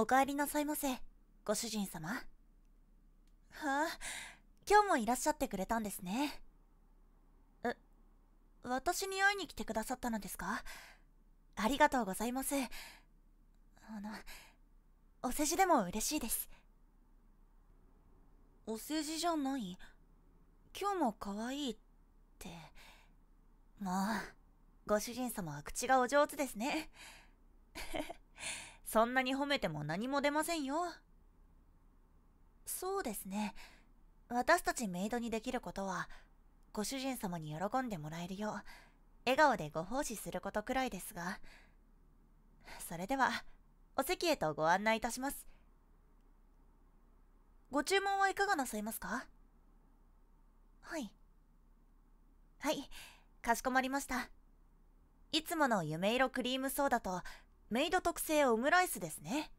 お帰りなさいませ、ご主人様。はあ、今日もいらっしゃってくれたんですね。え、私に会いに来てくださったのですかありがとうございます。あの、お世辞でも嬉しいです。お世辞じゃない今日も可愛いって。もう、ご主人様は口がお上手ですね。そんなに褒めても何も出ませんよ。そうですね。私たちメイドにできることは、ご主人様に喜んでもらえるよう、笑顔でご奉仕することくらいですが。それでは、お席へとご案内いたします。ご注文はいかがなさいますかはい。はい、かしこまりました。いつもの夢色クリームソーダと、メイド特製オムライスですね。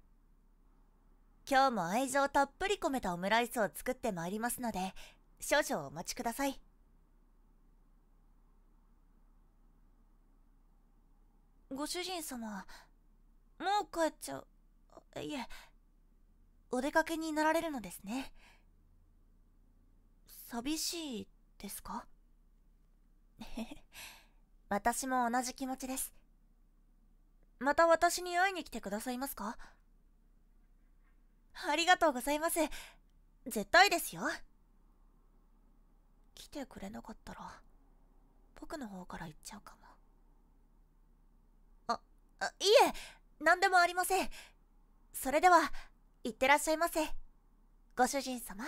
今日も愛情たっぷり込めたオムライスを作ってまいりますので、少々お待ちください。ご主人様、もう帰っちゃう。いえ、お出かけになられるのですね。寂しいですか 私も同じ気持ちです。また私に会いに来てくださいますかありがとうございます。絶対ですよ。来てくれなかったら、僕の方から行っちゃうかも。あ、あいえ、何でもありません。それでは、行ってらっしゃいませ。ご主人様。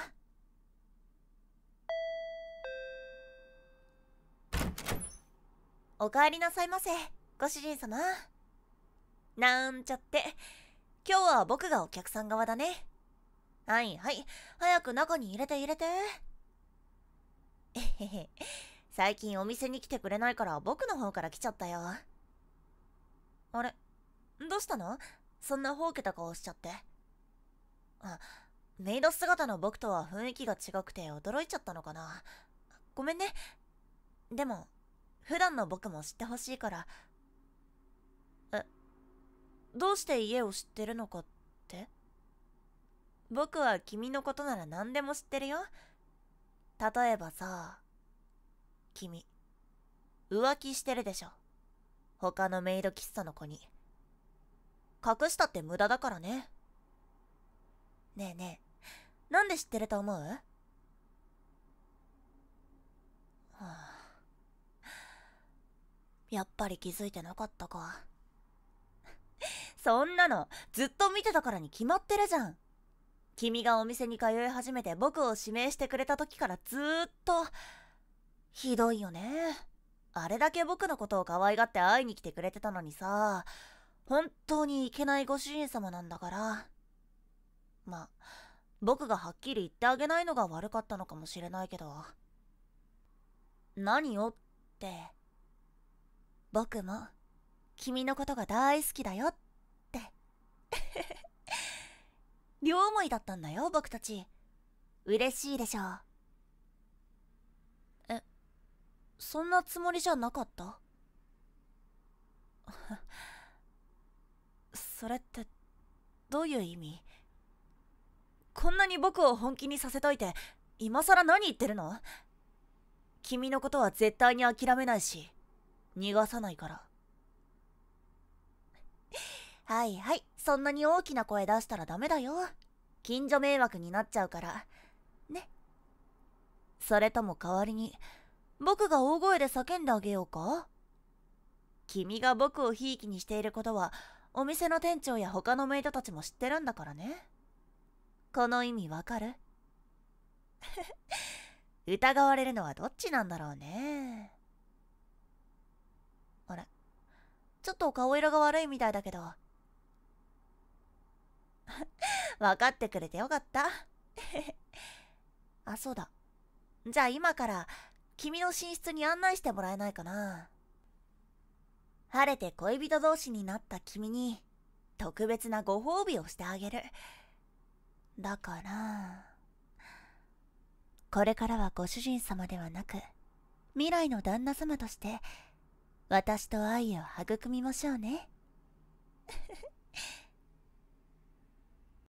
お帰りなさいませ、ご主人様。なんちゃって。今日は僕がお客さん側だね。はいはい。早く中に入れて入れて。えへへ。最近お店に来てくれないから僕の方から来ちゃったよ。あれどうしたのそんなほうけた顔しちゃって。あ、メイド姿の僕とは雰囲気が違くて驚いちゃったのかな。ごめんね。でも、普段の僕も知ってほしいから、どうして家を知ってるのかって僕は君のことなら何でも知ってるよ。例えばさ、君、浮気してるでしょ。他のメイド喫茶の子に。隠したって無駄だからね。ねえねえ、なんで知ってると思う、はあ、やっぱり気づいてなかったか。そんなのずっと見てたからに決まってるじゃん君がお店に通い始めて僕を指名してくれた時からずーっとひどいよねあれだけ僕のことを可愛がって会いに来てくれてたのにさ本当にいけないご主人様なんだからまあ僕がはっきり言ってあげないのが悪かったのかもしれないけど何をって僕も君のことが大好きだよって 両思いだったんだよ僕たち嬉しいでしょうえそんなつもりじゃなかった それってどういう意味こんなに僕を本気にさせといて今更何言ってるの君のことは絶対に諦めないし逃がさないからはいはい、そんなに大きな声出したらダメだよ。近所迷惑になっちゃうから。ね。それとも代わりに、僕が大声で叫んであげようか君が僕をひいきにしていることは、お店の店長や他のメイドたちも知ってるんだからね。この意味わかる 疑われるのはどっちなんだろうね。あれちょっと顔色が悪いみたいだけど、分かってくれてよかった あそうだじゃあ今から君の寝室に案内してもらえないかな晴れて恋人同士になった君に特別なご褒美をしてあげるだからこれからはご主人様ではなく未来の旦那様として私と愛を育みましょうね